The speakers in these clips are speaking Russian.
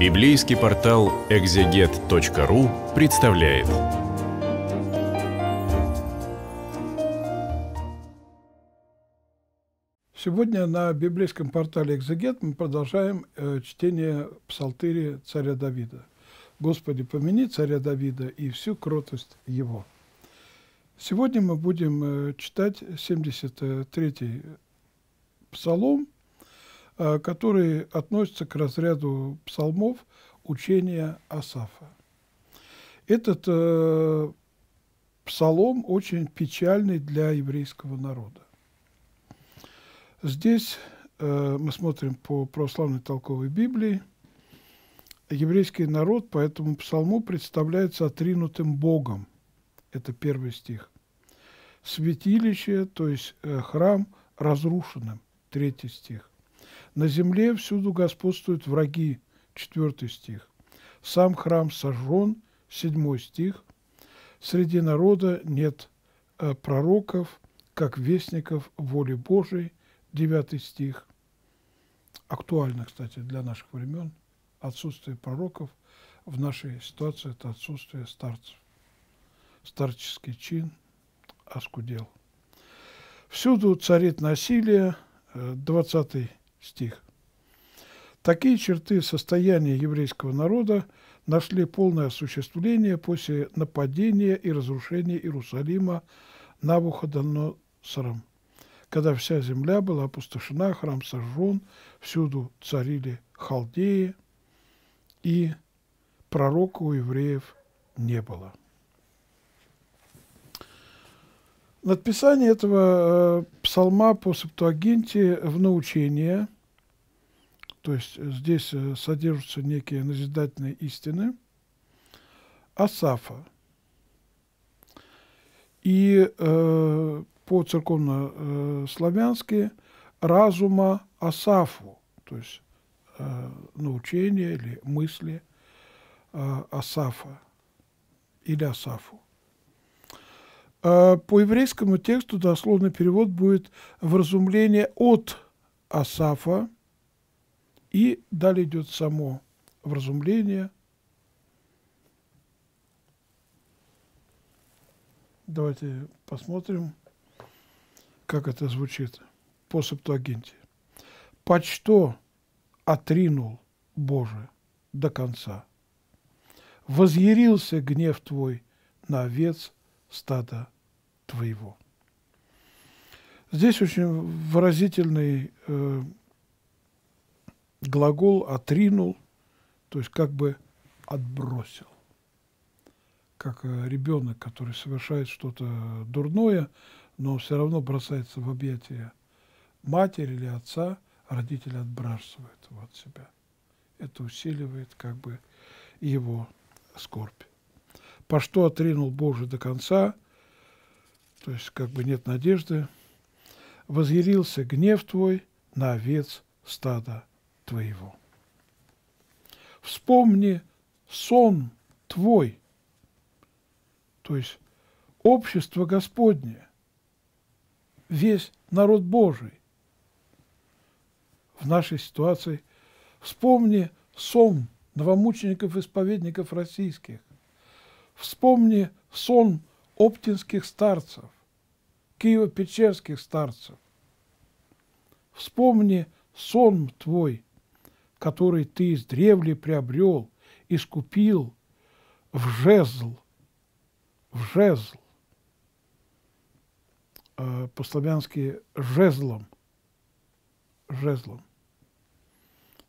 Библейский портал экзегет.ру представляет. Сегодня на библейском портале «Экзегет» мы продолжаем э, чтение псалтыри царя Давида. «Господи, помяни царя Давида и всю кротость его». Сегодня мы будем э, читать 73-й псалом – Э, которые относятся к разряду псалмов учения Асафа. Этот э, псалом очень печальный для еврейского народа. Здесь э, мы смотрим по православной толковой Библии. Еврейский народ по этому псалму представляется отринутым Богом. Это первый стих. Святилище, то есть э, храм, разрушенным. Третий стих на земле всюду господствуют враги, Четвертый стих. Сам храм сожжен, Седьмой стих. Среди народа нет э, пророков, как вестников воли Божией, Девятый стих. Актуально, кстати, для наших времен отсутствие пророков в нашей ситуации – это отсутствие старцев. Старческий чин оскудел. Всюду царит насилие, э, Двадцатый стих. Такие черты состояния еврейского народа нашли полное осуществление после нападения и разрушения Иерусалима Навуходоносором, когда вся земля была опустошена, храм сожжен, всюду царили халдеи, и пророка у евреев не было. Надписание этого э, псалма по Септуагинте в научение, то есть э, здесь э, содержатся некие назидательные истины, Асафа. И э, по церковно-славянски разума Асафу, то есть э, научение или мысли э, Асафа или Асафу. А по еврейскому тексту дословный перевод будет «вразумление от Асафа», и далее идет само вразумление. Давайте посмотрим, как это звучит по септуагинте. «Почто отринул Боже до конца, возъярился гнев Твой на овец – стада твоего. Здесь очень выразительный э, глагол «отринул», то есть как бы отбросил. Как э, ребенок, который совершает что-то дурное, но все равно бросается в объятия матери или отца, родители отбрасывают его от себя. Это усиливает как бы его скорбь по что отринул Божий до конца, то есть как бы нет надежды, возъярился гнев твой на овец стада твоего. Вспомни сон твой, то есть общество Господне, весь народ Божий. В нашей ситуации вспомни сон новомучеников-исповедников российских, Вспомни сон оптинских старцев, Киево-Печерских старцев. Вспомни сон твой, который ты из древли приобрел, искупил в жезл, в жезл, э, по-славянски жезлом, жезлом,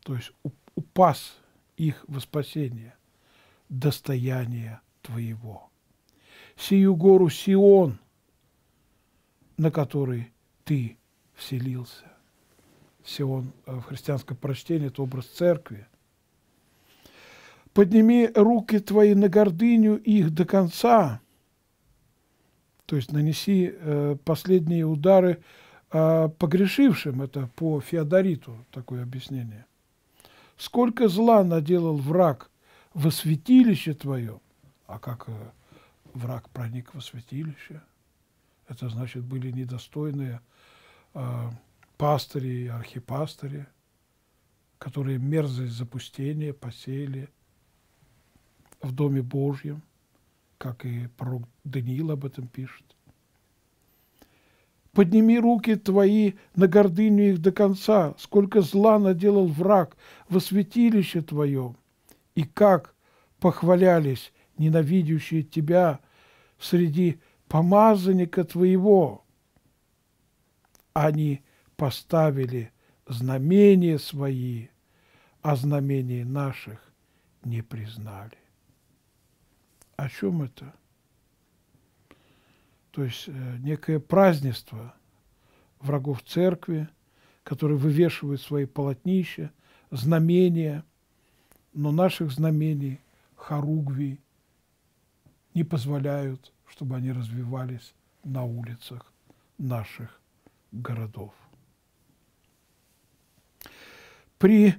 то есть упас их во спасение, достояние – твоего, сию гору Сион, на которой ты вселился. Сион э, в христианском прочтении – это образ церкви. «Подними руки твои на гордыню их до конца», то есть нанеси э, последние удары э, погрешившим, это по Феодориту такое объяснение. «Сколько зла наделал враг во святилище Твоем? А как э, враг проник во святилище? Это значит, были недостойные э, пастыри и архипастыри, которые мерзость запустения посеяли в Доме Божьем, как и пророк Даниил об этом пишет. Подними руки твои на гордыню их до конца, сколько зла наделал враг во святилище твоем, и как похвалялись ненавидящие тебя среди помазанника твоего. Они поставили знамения свои, а знамений наших не признали. О чем это? То есть э, некое празднество врагов церкви, которые вывешивают свои полотнища, знамения, но наших знамений, хоругвий, не позволяют, чтобы они развивались на улицах наших городов. При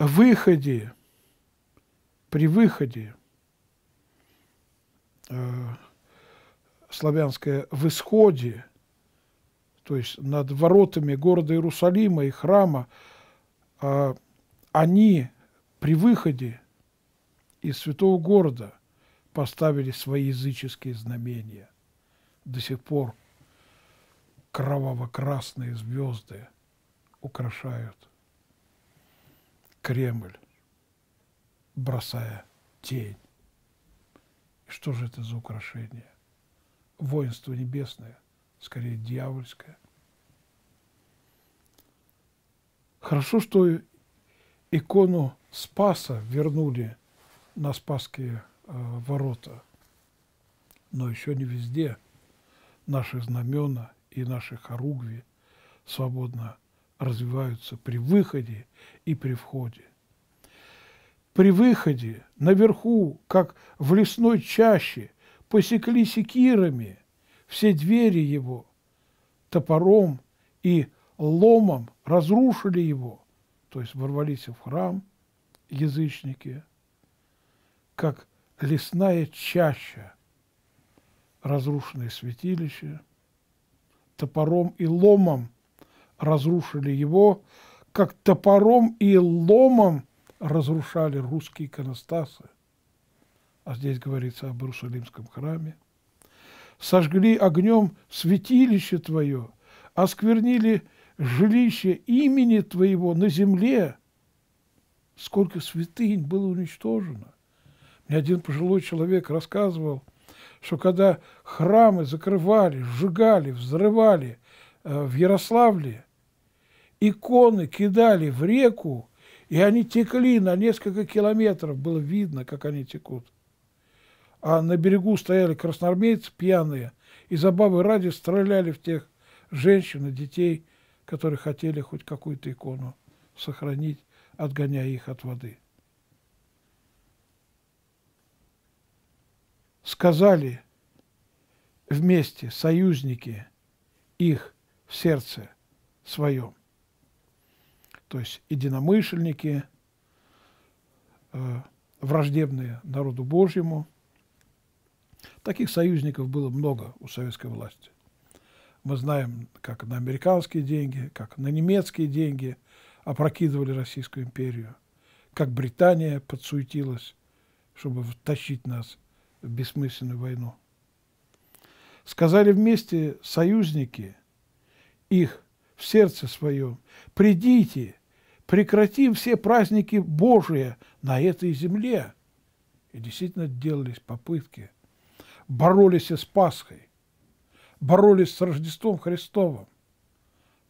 выходе, при выходе э, славянское в исходе, то есть над воротами города Иерусалима и храма, э, они при выходе из святого города – поставили свои языческие знамения. До сих пор кроваво-красные звезды украшают Кремль, бросая тень. И что же это за украшение? Воинство небесное, скорее дьявольское. Хорошо, что икону Спаса вернули на Спасские Э, ворота. Но еще не везде наши знамена и наши хоругви свободно развиваются при выходе и при входе. При выходе наверху, как в лесной чаще, посекли секирами все двери его, топором и ломом разрушили его, то есть ворвались в храм язычники, как лесная чаща, разрушенное святилище, топором и ломом разрушили его, как топором и ломом разрушали русские иконостасы. А здесь говорится об Иерусалимском храме. Сожгли огнем святилище твое, осквернили жилище имени твоего на земле. Сколько святынь было уничтожено. Мне один пожилой человек рассказывал, что когда храмы закрывали, сжигали, взрывали э, в Ярославле, иконы кидали в реку, и они текли на несколько километров, было видно, как они текут. А на берегу стояли красноармейцы пьяные, и забавы ради стреляли в тех женщин и детей, которые хотели хоть какую-то икону сохранить, отгоняя их от воды. сказали вместе союзники их в сердце своем. То есть единомышленники, э, враждебные народу Божьему. Таких союзников было много у советской власти. Мы знаем, как на американские деньги, как на немецкие деньги опрокидывали Российскую империю, как Британия подсуетилась, чтобы втащить нас в бессмысленную войну. Сказали вместе союзники их в сердце своем, «Придите, прекратим все праздники Божии на этой земле». И действительно делались попытки. Боролись с Пасхой, боролись с Рождеством Христовым,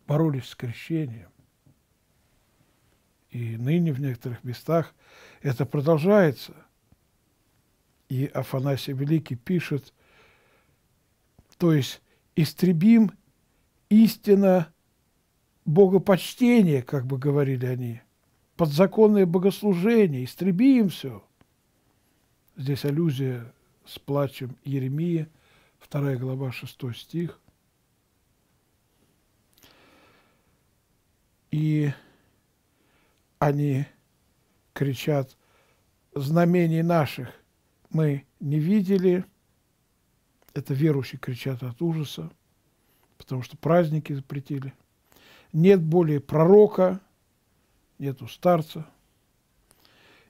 боролись с крещением. И ныне в некоторых местах это продолжается и Афанасий Великий пишет, то есть истребим истина богопочтения, как бы говорили они, подзаконное богослужение, истребим все. Здесь аллюзия с плачем Еремии, 2 глава, 6 стих. И они кричат «Знамений наших мы не видели. Это верующие кричат от ужаса, потому что праздники запретили. Нет более пророка, нету старца.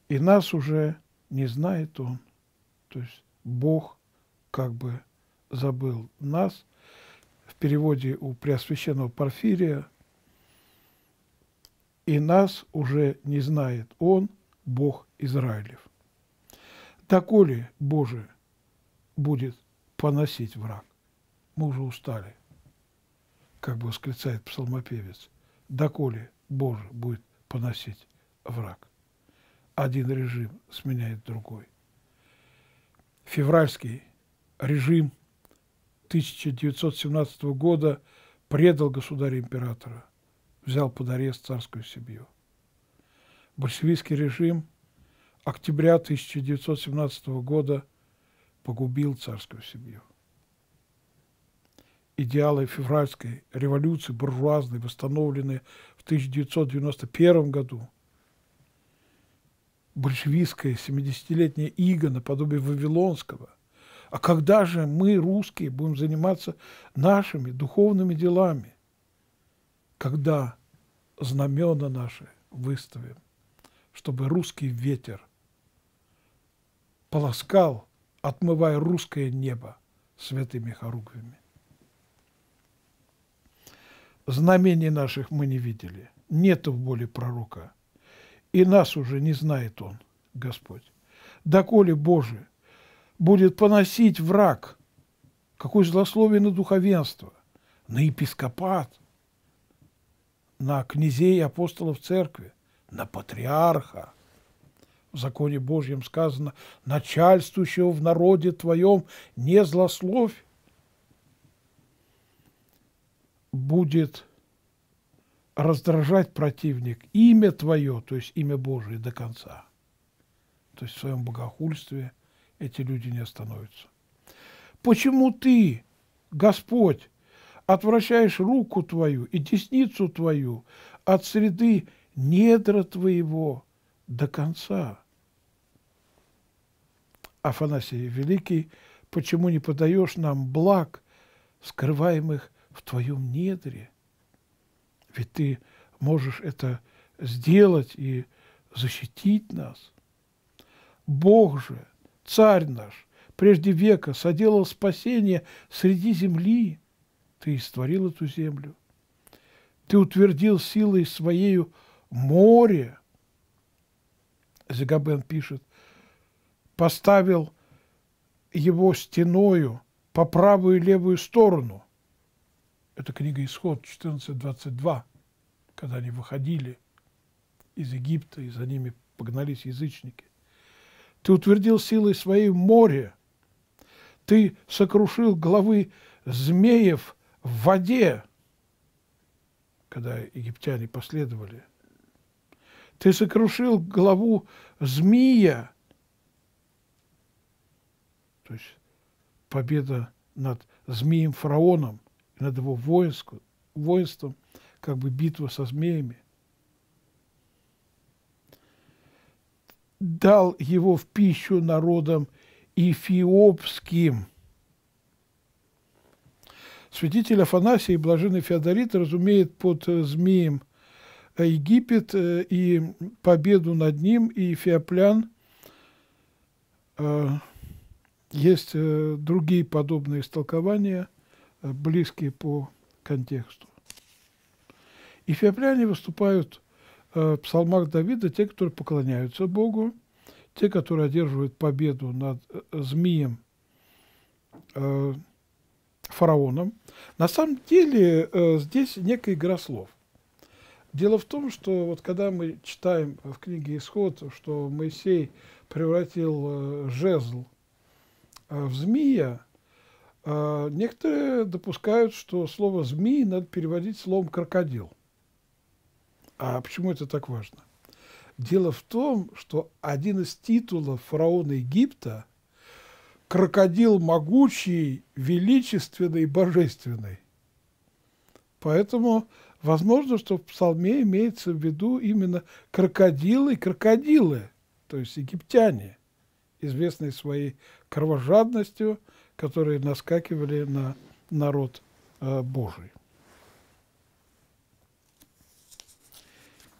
И нас уже не знает он. То есть Бог как бы забыл нас. В переводе у Преосвященного Порфирия «И нас уже не знает он, Бог Израилев» доколе, Боже, будет поносить враг? Мы уже устали, как бы восклицает псалмопевец. Доколе, Боже, будет поносить враг? Один режим сменяет другой. Февральский режим 1917 года предал государя-императора, взял под арест царскую семью. Большевистский режим – октября 1917 года погубил царскую семью. Идеалы февральской революции буржуазной, восстановленные в 1991 году, большевистская 70-летняя ига наподобие Вавилонского. А когда же мы, русские, будем заниматься нашими духовными делами? Когда знамена наши выставим, чтобы русский ветер – полоскал, отмывая русское небо святыми хоругвями. Знамений наших мы не видели, нету в боли пророка, и нас уже не знает он, Господь. Доколе, Боже, будет поносить враг, какое злословие на духовенство, на епископат, на князей и апостолов церкви, на патриарха – в законе Божьем сказано, начальствующего в народе твоем не злословь, будет раздражать противник имя твое, то есть имя Божие до конца. То есть в своем богохульстве эти люди не остановятся. Почему ты, Господь, отвращаешь руку твою и десницу твою от среды недра твоего до конца? Афанасий Великий, почему не подаешь нам благ, скрываемых в твоем недре? Ведь ты можешь это сделать и защитить нас. Бог же, Царь наш, прежде века соделал спасение среди земли. Ты истворил эту землю. Ты утвердил силой своею море. Зигабен пишет, поставил его стеною по правую и левую сторону. Это книга Исход 14.22, когда они выходили из Египта, и за ними погнались язычники. Ты утвердил силой своей море, ты сокрушил главы змеев в воде, когда египтяне последовали. Ты сокрушил главу змея то есть победа над змеем фараоном, над его воинством, воинством, как бы битва со змеями. Дал его в пищу народам эфиопским. Святитель Афанасий и блаженный Феодорит разумеет под э, змеем э, Египет э, и победу над ним, и Феоплян – есть э, другие подобные истолкования, э, близкие по контексту. И феопляне выступают э, в псалмах Давида те, которые поклоняются Богу, те, которые одерживают победу над змеем, фараоном. На самом деле здесь некая игра слов. Дело в том, что вот когда мы читаем в книге «Исход», что Моисей превратил жезл а в «змея», а, некоторые допускают, что слово «змеи» надо переводить словом «крокодил». А почему это так важно? Дело в том, что один из титулов фараона Египта – крокодил могучий, величественный, божественный. Поэтому возможно, что в псалме имеется в виду именно крокодилы и крокодилы, то есть египтяне – известные своей кровожадностью, которые наскакивали на народ э, Божий.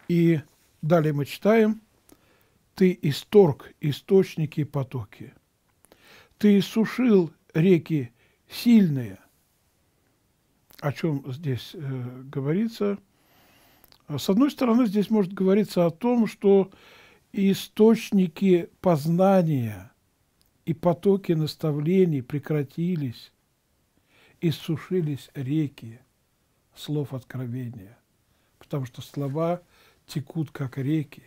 И далее мы читаем «Ты исторг источники и потоки, ты иссушил реки сильные». О чем здесь э, говорится? С одной стороны, здесь может говориться о том, что и источники познания и потоки наставлений прекратились, иссушились реки слов откровения, потому что слова текут как реки.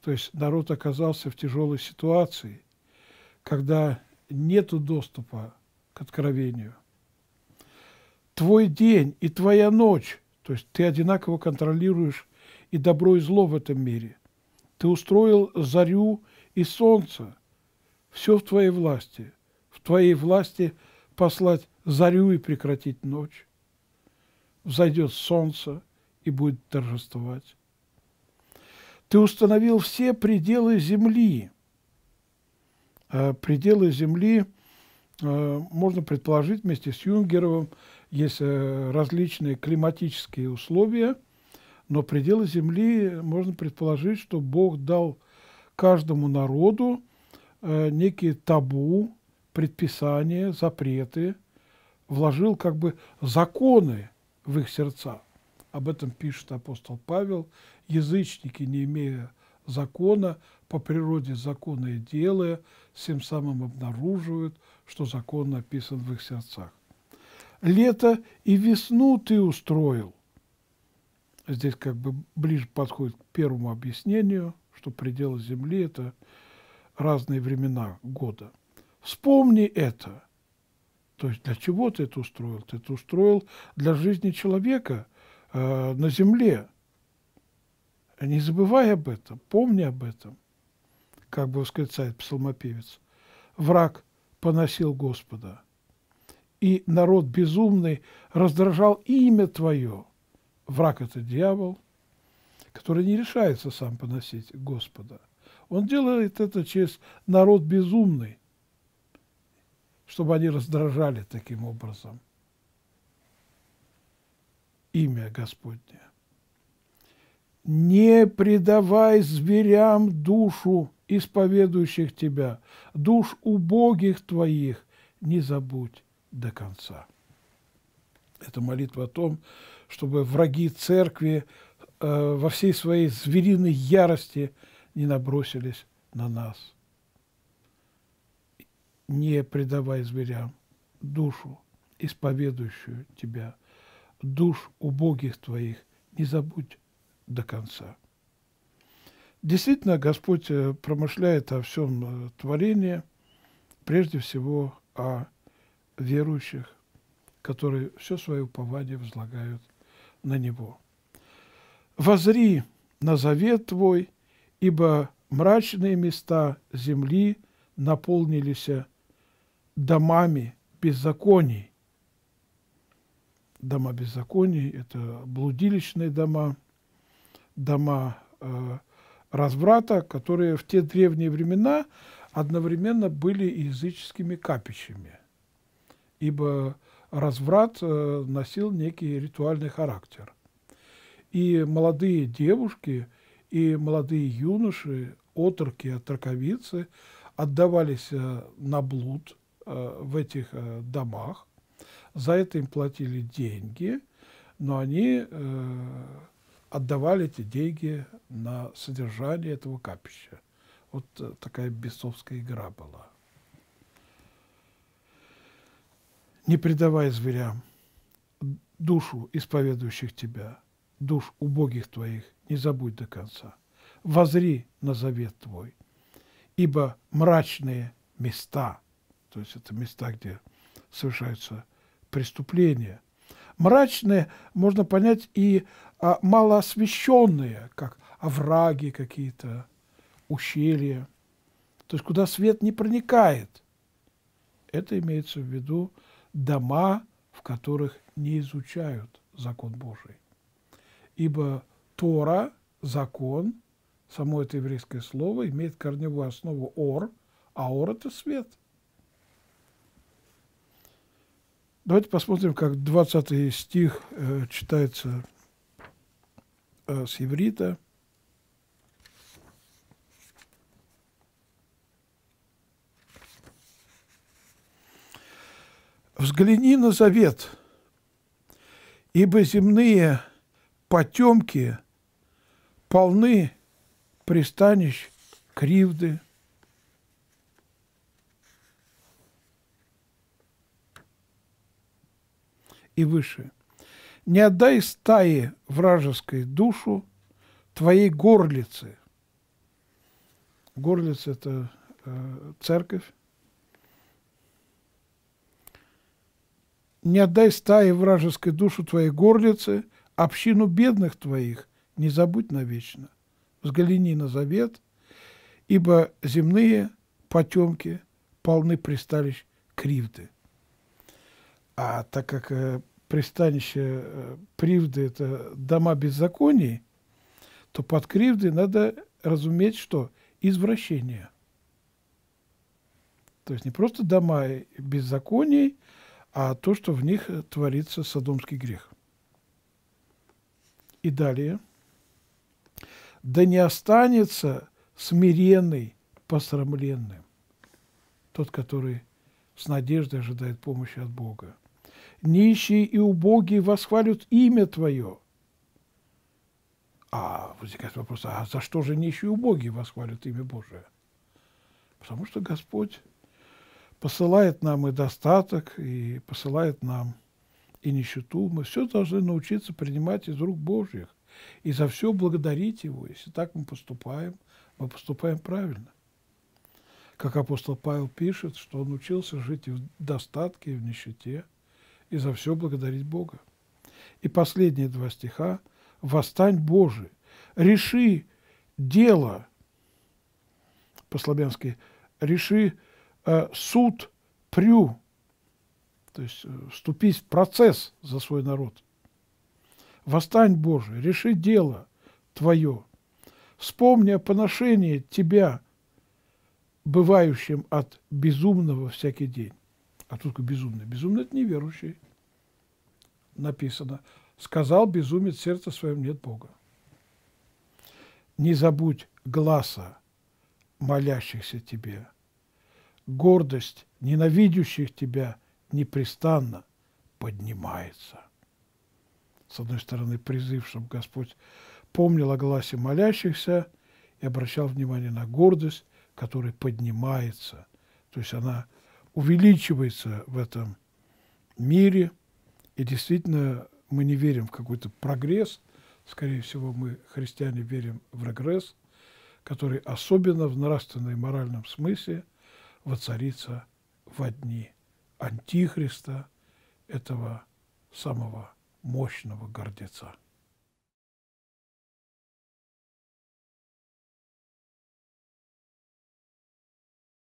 То есть народ оказался в тяжелой ситуации, когда нет доступа к откровению. Твой день и твоя ночь, то есть ты одинаково контролируешь и добро, и зло в этом мире – ты устроил зарю и солнце. Все в твоей власти. В твоей власти послать зарю и прекратить ночь. Взойдет солнце и будет торжествовать. Ты установил все пределы земли. А пределы земли а, можно предположить вместе с Юнгеровым, есть э, различные климатические условия – но пределы земли можно предположить, что Бог дал каждому народу э, некие табу, предписания, запреты, вложил как бы законы в их сердца. Об этом пишет апостол Павел. Язычники, не имея закона, по природе законы и делая, тем самым обнаруживают, что закон написан в их сердцах. Лето и весну ты устроил, здесь как бы ближе подходит к первому объяснению, что пределы Земли – это разные времена года. Вспомни это. То есть для чего ты это устроил? Ты это устроил для жизни человека э, на Земле. Не забывай об этом, помни об этом, как бы восклицает псалмопевец. Враг поносил Господа, и народ безумный раздражал имя Твое – Враг – это дьявол, который не решается сам поносить Господа. Он делает это через народ безумный, чтобы они раздражали таким образом имя Господне. Не предавай зверям душу исповедующих тебя, душ убогих твоих не забудь до конца. Это молитва о том, чтобы враги церкви э, во всей своей звериной ярости не набросились на нас. Не предавай зверям душу, исповедующую тебя, душ убогих твоих, не забудь до конца. Действительно, Господь э, промышляет о всем э, творении, прежде всего о верующих, которые все свое упование возлагают на него. Возри на завет твой, ибо мрачные места земли наполнились домами беззаконий. Дома беззаконий – это блудилищные дома, дома э, разврата, которые в те древние времена одновременно были языческими капищами. Ибо разврат э, носил некий ритуальный характер. И молодые девушки, и молодые юноши, отроки, отроковицы отдавались э, на блуд э, в этих домах. За это им платили деньги, но они отдавали эти деньги на содержание этого капища. Вот такая бесовская игра была. не предавай зверям душу исповедующих тебя, душ убогих твоих, не забудь до конца. Возри на завет твой, ибо мрачные места, то есть это места, где совершаются преступления, мрачные можно понять и а, малоосвещенные, как овраги какие-то, ущелья, то есть куда свет не проникает. Это имеется в виду дома, в которых не изучают закон Божий. Ибо Тора, закон, само это еврейское слово, имеет корневую основу «ор», а «ор» – это свет. Давайте посмотрим, как 20 стих э, читается э, с еврита – Взгляни на завет, ибо земные потемки полны пристанищ кривды. И выше. Не отдай стае вражеской душу твоей горлицы. Горлица – это э, церковь, Не отдай стае вражеской душу твоей горлицы, общину бедных твоих не забудь навечно. Взгляни на завет, ибо земные потемки полны пристанищ кривды. А так как э, пристанище э, привды – это дома беззаконий, то под кривды надо разуметь, что извращение. То есть не просто дома беззаконий – а то, что в них э, творится садомский грех. И далее. «Да не останется смиренный посрамленным, тот, который с надеждой ожидает помощи от Бога. Нищие и убогие восхвалят имя Твое». А возникает вопрос, а за что же нищие и убогие восхвалят имя Божие? Потому что Господь посылает нам и достаток, и посылает нам и нищету. Мы все должны научиться принимать из рук Божьих и за все благодарить Его. Если так мы поступаем, мы поступаем правильно. Как апостол Павел пишет, что он учился жить и в достатке, и в нищете, и за все благодарить Бога. И последние два стиха «Восстань, Боже, реши дело» по-славянски «реши Э, суд прю, то есть э, вступись в процесс за свой народ. Восстань, Боже, реши дело твое. Вспомни о поношении тебя, бывающим от безумного всякий день. А тут такой безумный. Безумный – это неверующий. Написано. Сказал безумец сердце своем, нет Бога. Не забудь гласа молящихся тебе – гордость ненавидящих тебя непрестанно поднимается. С одной стороны, призыв, чтобы Господь помнил о гласе молящихся и обращал внимание на гордость, которая поднимается, то есть она увеличивается в этом мире, и действительно мы не верим в какой-то прогресс, скорее всего, мы, христиане, верим в регресс, который особенно в нравственном и моральном смысле – воцарится в дни Антихриста, этого самого мощного гордеца.